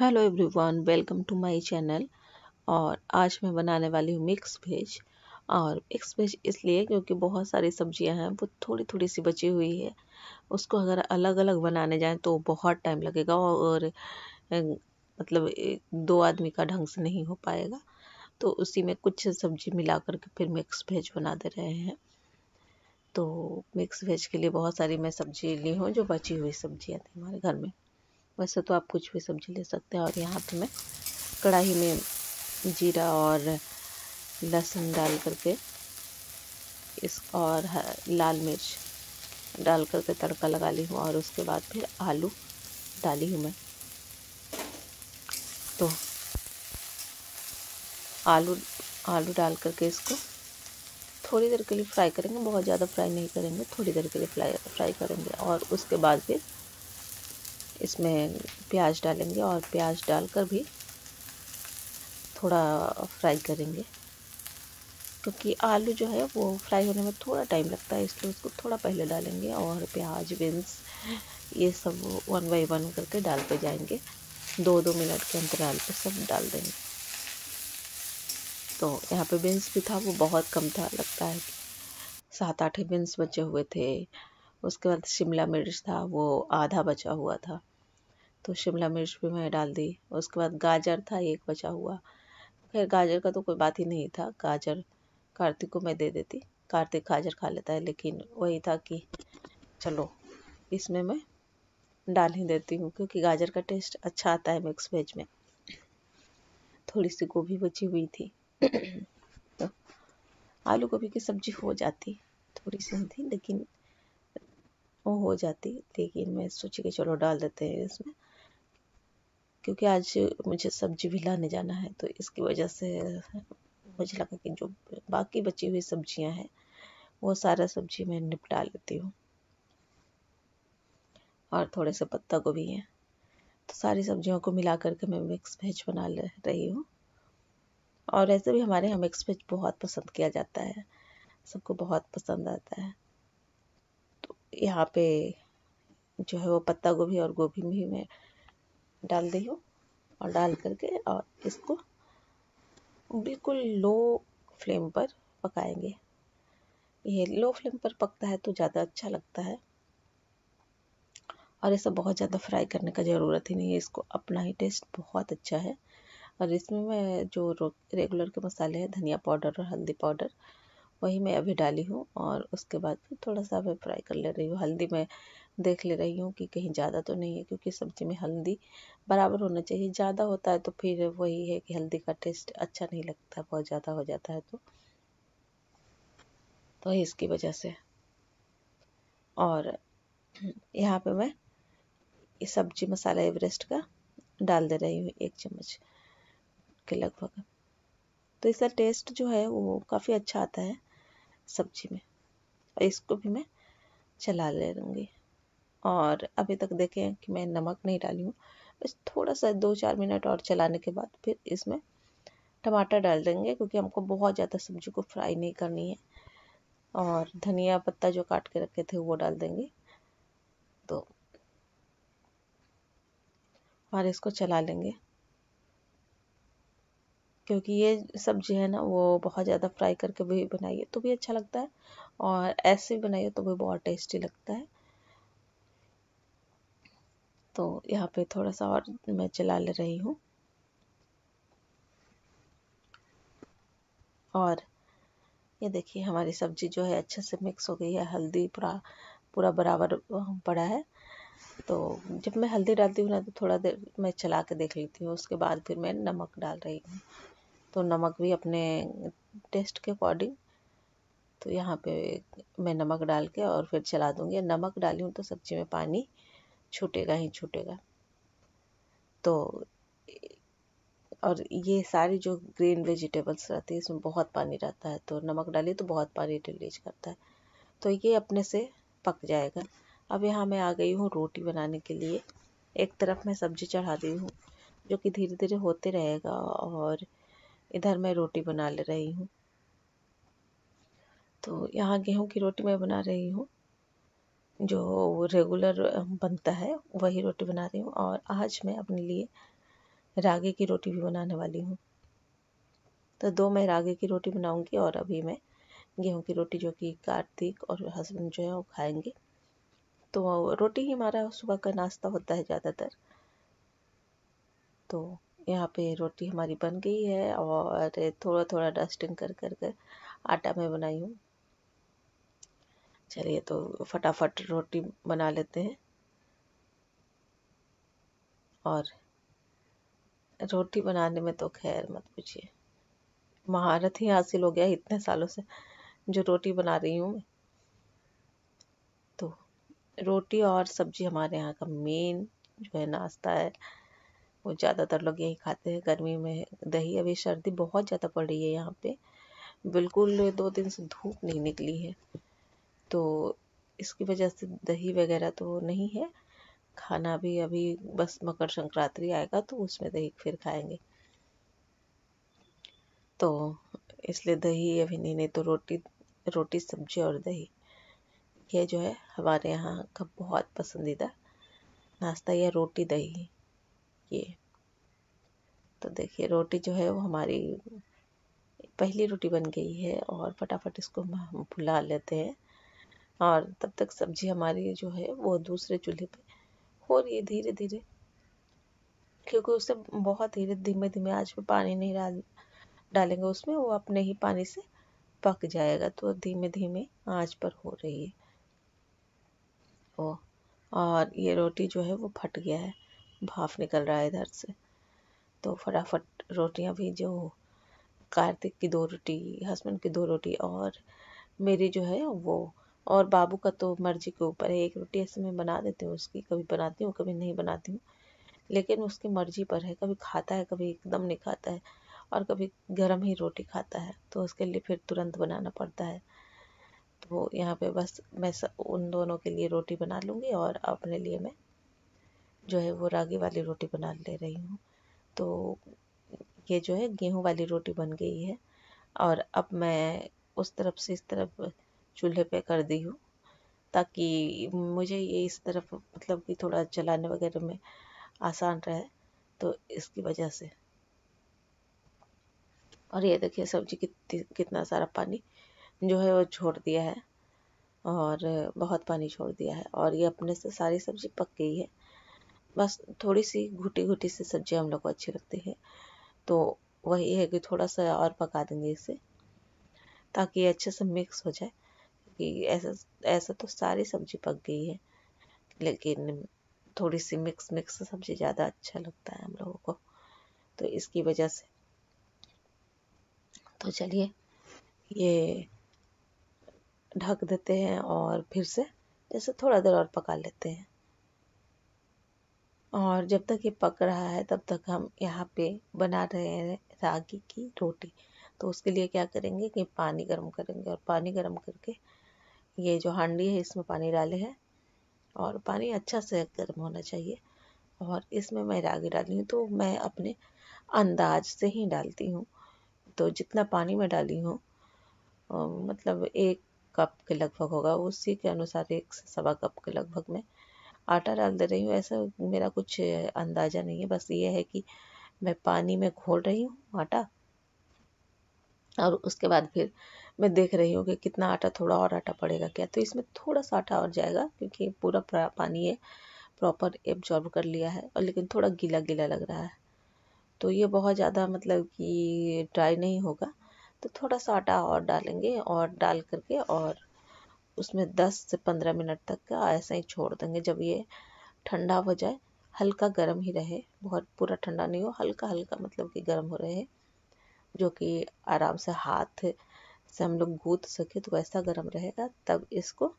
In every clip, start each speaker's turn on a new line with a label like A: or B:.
A: hello everyone welcome to my channel और आज मैं बनाने वाली हूँ मिक्स वेज और मिक्स वेज इसलिए क्योंकि बहुत सारी सब्जियां हैं वो थोड़ी थोड़ी सी बची हुई है उसको अगर अलग अलग बनाने जाएं तो बहुत टाइम लगेगा और अं, मतलब दो आदमी का ढंग से नहीं हो पाएगा तो उसी में कुछ सब्जी मिला करके फिर मिक्स वेज बना दे रहे हैं तो मिक्स वेज के लिए बहुत सारी मैं सब्जी ली हूँ जो बची हुई सब्जियाँ थी हमारे घर में वैसे तो आप कुछ भी सब्ज़ी ले सकते हैं और यहाँ पे मैं कढ़ाई में जीरा और लहसुन डाल करके इस और लाल मिर्च डाल करके तड़का लगा ली हूँ और उसके बाद फिर आलू डाली हूँ मैं तो आलू आलू डाल करके इसको थोड़ी देर के लिए फ्राई करेंगे बहुत ज़्यादा फ्राई नहीं करेंगे थोड़ी देर के लिए फ्राई फ्राई करेंगे और उसके बाद फिर इसमें प्याज डालेंगे और प्याज डालकर भी थोड़ा फ्राई करेंगे क्योंकि आलू जो है वो फ्राई होने में थोड़ा टाइम लगता है इसलिए उसको थोड़ा पहले डालेंगे और प्याज बीन्स ये सब वन बाई वन करके डालते जाएंगे दो दो मिनट के अंतराल पर सब डाल देंगे तो यहाँ पे बीन्स भी था वो बहुत कम था लगता है सात आठ बीन्स बचे हुए थे उसके बाद शिमला मिर्च था वो आधा बचा हुआ था तो शिमला मिर्च भी मैं डाल दी उसके बाद गाजर था एक बचा हुआ खैर गाजर का तो कोई बात ही नहीं था गाजर कार्तिक को मैं दे देती कार्तिक गाजर खा लेता है लेकिन वही था कि चलो इसमें मैं डाल ही देती हूँ क्योंकि गाजर का टेस्ट अच्छा आता है मिक्स वेज में थोड़ी सी गोभी बची हुई थी तो आलू गोभी की सब्जी हो जाती थोड़ी सी थी लेकिन वो हो जाती लेकिन मैं सोची कि चलो डाल देते हैं इसमें क्योंकि आज मुझे सब्जी भी लाने जाना है तो इसकी वजह से मुझे लगा कि जो बाकी बची हुई सब्जियां हैं वो सारा सब्जी मैं निपटा लेती हूँ और थोड़े से पत्ता गोभी हैं तो सारी सब्जियों को मिला करके मैं मिक्स वेज बना रही हूँ और ऐसे भी हमारे यहाँ मिक्स वेज बहुत पसंद किया जाता है सबको बहुत पसंद आता है तो यहाँ पे जो है वो पत्ता गोभी और गोभी भी मैं डाल दी हूँ और डाल करके और इसको बिल्कुल लो फ्लेम पर पकाएंगे ये लो फ्लेम पर पकता है तो ज़्यादा अच्छा लगता है और ऐसा बहुत ज़्यादा फ्राई करने का ज़रूरत ही नहीं है इसको अपना ही टेस्ट बहुत अच्छा है और इसमें मैं जो रेगुलर के मसाले हैं धनिया पाउडर और हल्दी पाउडर वही मैं अभी डाली हूँ और उसके बाद फिर थोड़ा सा मैं फ्राई कर ले रही हूँ हल्दी मैं देख ले रही हूँ कि कहीं ज़्यादा तो नहीं है क्योंकि सब्ज़ी में हल्दी बराबर होना चाहिए ज़्यादा होता है तो फिर वही है कि हल्दी का टेस्ट अच्छा नहीं लगता बहुत ज़्यादा हो जाता है तो तो इसकी वजह से और यहाँ पे मैं सब्जी मसाला एवरेस्ट का डाल दे रही हूँ एक चम्मच के लगभग तो इसका टेस्ट जो है वो काफ़ी अच्छा आता है सब्जी में और इसको भी मैं चला ले लूँगी और अभी तक देखें कि मैं नमक नहीं डाली हूँ बस थोड़ा सा दो चार मिनट और चलाने के बाद फिर इसमें टमाटर डाल देंगे क्योंकि हमको बहुत ज़्यादा सब्जी को फ्राई नहीं करनी है और धनिया पत्ता जो काट के रखे थे वो डाल देंगे तो और इसको चला लेंगे क्योंकि ये सब्जी है ना वो बहुत ज़्यादा फ्राई करके भी बनाइए तो भी अच्छा लगता है और ऐसे भी बनाइए तो भी बहुत टेस्टी लगता है तो यहाँ पे थोड़ा सा और मैं चला ले रही हूँ और ये देखिए हमारी सब्जी जो है अच्छे से मिक्स हो गई है हल्दी पूरा पूरा बराबर पड़ा है तो जब मैं हल्दी डालती हूँ ना तो थोड़ा देर मैं चला के देख लेती हूँ उसके बाद फिर मैं नमक डाल रही हूँ तो नमक भी अपने टेस्ट के अकॉर्डिंग तो यहाँ पे मैं नमक डाल के और फिर चला दूँगी नमक डाली हूँ तो सब्ज़ी में पानी छूटेगा ही छूटेगा तो और ये सारी जो ग्रीन वेजिटेबल्स रहती है इसमें बहुत पानी रहता है तो नमक डाली तो बहुत पानी रिलीज करता है तो ये अपने से पक जाएगा अब यहाँ मैं आ गई हूँ रोटी बनाने के लिए एक तरफ मैं सब्ज़ी चढ़ा दी हूँ जो कि धीरे धीरे होते रहेगा और इधर मैं रोटी बना ले रही हूँ तो यहाँ गेहूँ की रोटी मैं बना रही हूँ जो रेगुलर बनता है वही रोटी बना रही हूँ और आज मैं अपने लिए रागी की रोटी भी बनाने वाली हूँ तो दो मैं रागी की रोटी बनाऊँगी और अभी मैं गेहूँ की रोटी जो कि कार्तिक और हस्बैंड जो है वो खाएंगे तो रोटी ही हमारा सुबह का नाश्ता होता है ज़्यादातर तो यहाँ पे रोटी हमारी बन गई है और थोड़ा थोड़ा डस्टिंग कर कर कर आटा में बनाई हूँ चलिए तो फटाफट रोटी बना लेते हैं और रोटी बनाने में तो खैर मत पूछिए महारत ही हासिल हो गया इतने सालों से जो रोटी बना रही हूँ मैं तो रोटी और सब्जी हमारे यहाँ का मेन जो है नाश्ता है वो ज़्यादातर लोग यही खाते हैं गर्मी में दही अभी सर्दी बहुत ज़्यादा पड़ रही है यहाँ पे बिल्कुल दो दिन से धूप नहीं निकली है तो इसकी वजह से दही वगैरह तो नहीं है खाना भी अभी बस मकर संक्रांति आएगा तो उसमें दही फिर खाएंगे तो इसलिए दही अभी नहीं नहीं तो रोटी रोटी सब्जी और दही ये जो है हमारे यहाँ का बहुत पसंदीदा नाश्ता या रोटी दही ये तो देखिए रोटी जो है वो हमारी पहली रोटी बन गई है और फटाफट इसको हम फुला लेते हैं और तब तक सब्जी हमारी जो है वो दूसरे चूल्हे पे हो रही है धीरे धीरे क्योंकि उसे बहुत धीरे धीमे धीमे आज पे पानी नहीं डाल डालेंगे उसमें वो अपने ही पानी से पक जाएगा तो धीमे धीमे आँच पर हो रही है ओ और ये रोटी जो है वो फट गया है भाप निकल रहा है इधर से तो फटाफट रोटियां भी जो कार्तिक की दो रोटी हस्बैंड की दो रोटी और मेरी जो है वो और बाबू का तो मर्जी के ऊपर है एक रोटी ऐसे मैं बना देती हूँ उसकी कभी बनाती हूँ कभी नहीं बनाती हूँ लेकिन उसकी मर्जी पर है कभी खाता है कभी एकदम नहीं खाता है और कभी गर्म ही रोटी खाता है तो उसके लिए फिर तुरंत बनाना पड़ता है तो यहाँ पे बस मैं उन दोनों के लिए रोटी बना लूँगी और अपने लिए मैं जो है वो रागी वाली रोटी बना ले रही हूँ तो ये जो है गेहूँ वाली रोटी बन गई है और अब मैं उस तरफ से इस तरफ चूल्हे पे कर दी हूँ ताकि मुझे ये इस तरफ मतलब कि थोड़ा चलाने वगैरह में आसान रहे तो इसकी वजह से और ये देखिए सब्जी कितनी कितना सारा पानी जो है वो छोड़ दिया है और बहुत पानी छोड़ दिया है और ये अपने से सारी सब्जी पक गई है बस थोड़ी सी घुटी घुटी सी सब्जी हम लोग को अच्छी लगती है तो वही है कि थोड़ा सा और पका देंगे इसे ताकि अच्छे से मिक्स हो जाए क्योंकि ऐसा ऐसा तो सारी सब्जी पक गई है लेकिन थोड़ी सी मिक्स मिक्स सब्जी ज़्यादा अच्छा लगता है हम लोगों को तो इसकी वजह से तो चलिए ये ढक देते हैं और फिर से जैसे थोड़ा देर और पका लेते हैं और जब तक ये पक रहा है तब तक हम यहाँ पे बना रहे हैं रागी की रोटी तो उसके लिए क्या करेंगे कि पानी गर्म करेंगे और पानी गर्म करके ये जो हांडी है इसमें पानी डाले हैं और पानी अच्छा से गर्म होना चाहिए और इसमें मैं रागी डाली हूँ तो मैं अपने अंदाज से ही डालती हूँ तो जितना पानी मैं डाली हूँ मतलब एक कप के लगभग होगा उसी के अनुसार एक से सवा कप के लगभग मैं आटा डाल दे रही हूँ ऐसा मेरा कुछ अंदाज़ा नहीं है बस ये है कि मैं पानी में घोल रही हूँ आटा और उसके बाद फिर मैं देख रही हूँ कि कितना आटा थोड़ा और आटा पड़ेगा क्या तो इसमें थोड़ा सा आटा और जाएगा क्योंकि पूरा पानी ये प्रॉपर एब्जॉर्ब कर लिया है और लेकिन थोड़ा गीला गीला लग रहा है तो ये बहुत ज़्यादा मतलब कि ड्राई नहीं होगा तो थोड़ा सा आटा और डालेंगे और डाल करके और उसमें 10 से 15 मिनट तक का ऐसा ही छोड़ देंगे जब ये ठंडा हो जाए हल्का गर्म ही रहे बहुत पूरा ठंडा नहीं हो हल्का हल्का मतलब कि गर्म हो रहे जो कि आराम से हाथ से हम लोग गूद सके तो वैसा गर्म रहेगा तब इसको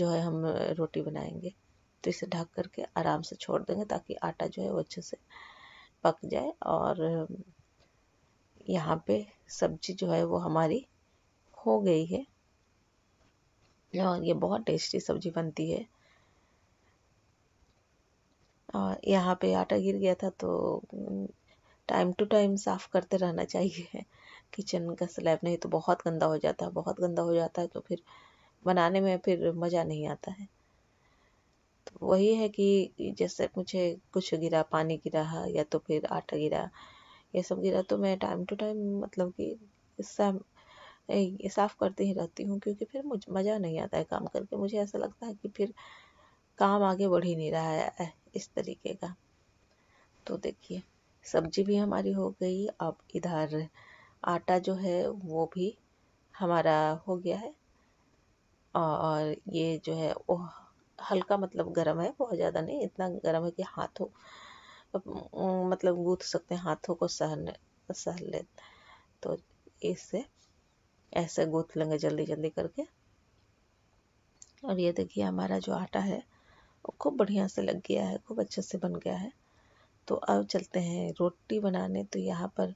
A: जो है हम रोटी बनाएंगे तो इसे ढक करके आराम से छोड़ देंगे ताकि आटा जो है वो अच्छे से पक जाए और यहाँ पे सब्जी जो है वो हमारी हो गई है और हाँ, ये बहुत टेस्टी सब्ज़ी बनती है और यहाँ पे आटा गिर गया था तो टाइम टू टाइम साफ़ करते रहना चाहिए किचन का स्लैब नहीं तो बहुत गंदा हो जाता है बहुत गंदा हो जाता है तो फिर बनाने में फिर मज़ा नहीं आता है तो वही है कि जैसे मुझे कुछ गिरा पानी गिरा या तो फिर आटा गिरा ये सब गिरा तो मैं टाइम टू टाइम मतलब कि साफ़ करती ही रहती हूँ क्योंकि फिर मुझे मज़ा नहीं आता है काम करके मुझे ऐसा लगता है कि फिर काम आगे बढ़ ही नहीं रहा है इस तरीके का तो देखिए सब्जी भी हमारी हो गई अब इधर आटा जो है वो भी हमारा हो गया है और ये जो है वो हल्का मतलब गर्म है बहुत ज़्यादा नहीं इतना गर्म है कि हाथों मतलब गूथ सकते हैं हाथों को सहन सह ले तो इससे ऐसे गूँथ लेंगे जल्दी जल्दी करके और ये देखिए हमारा जो आटा है वो खूब बढ़िया से लग गया है खूब अच्छे से बन गया है तो अब चलते हैं रोटी बनाने तो यहाँ पर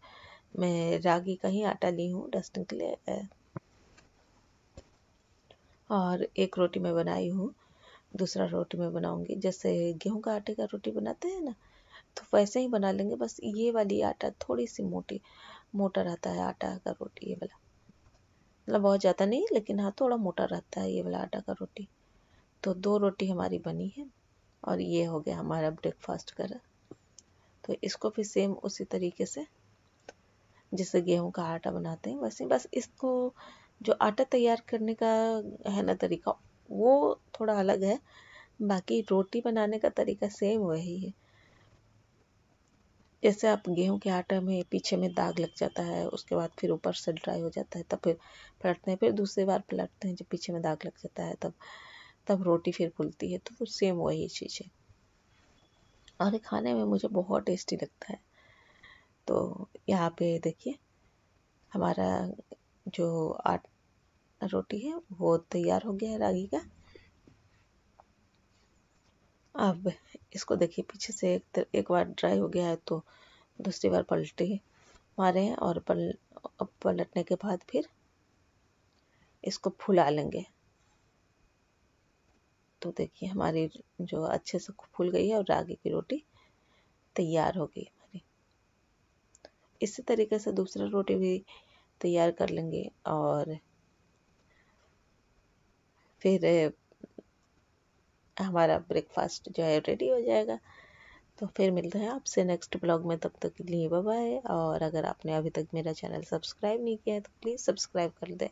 A: मैं रागी का ही आटा ली हूँ डस्टिंग के लिए और एक रोटी मैं बनाई हूँ दूसरा रोटी मैं बनाऊँगी जैसे गेहूँ का आटे का रोटी बनाते हैं ना तो वैसे ही बना लेंगे बस ये वाली आटा थोड़ी सी मोटी मोटा रहता है आटा का रोटी ये वाला मतलब बहुत ज़्यादा नहीं लेकिन हाँ थोड़ा मोटा रहता है ये वाला आटा का रोटी तो दो रोटी हमारी बनी है और ये हो गया हमारा ब्रेकफास्ट कर तो इसको भी सेम उसी तरीके से जैसे गेहूं का आटा बनाते हैं वैसे बस इसको जो आटा तैयार करने का है ना तरीका वो थोड़ा अलग है बाकी रोटी बनाने का तरीका सेम वही है जैसे आप गेहूं के आटा में पीछे में दाग लग जाता है उसके बाद फिर ऊपर से ड्राई हो जाता है तब फिर पलटते हैं फिर दूसरी बार पलटते हैं जब पीछे में दाग लग जाता है तब तब रोटी फिर फूलती है तो सेम वही चीज़ है और ये खाने में मुझे बहुत टेस्टी लगता है तो यहाँ पे देखिए हमारा जो आट रोटी है वो तैयार हो गया है रागी का अब इसको देखिए पीछे से एक एक बार ड्राई हो गया है तो दूसरी बार पलटी मारे हैं और पल पलटने के बाद फिर इसको फुला लेंगे तो देखिए हमारी जो अच्छे से फूल गई है और रागी की रोटी तैयार हो गई हमारी इसी तरीके से दूसरा रोटी भी तैयार कर लेंगे और फिर हमारा ब्रेकफास्ट जो है रेडी हो जाएगा तो फिर मिलते हैं आपसे नेक्स्ट ब्लॉग में तब तक के लिए बाय बाय और अगर आपने अभी तक मेरा चैनल सब्सक्राइब नहीं किया है तो प्लीज़ सब्सक्राइब कर दें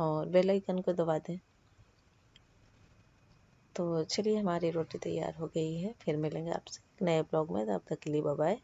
A: और बेल आइकन को दबा दें तो चलिए हमारी रोटी तैयार हो गई है फिर मिलेंगे आपसे नए ब्लॉग में तब तक के लिए बाय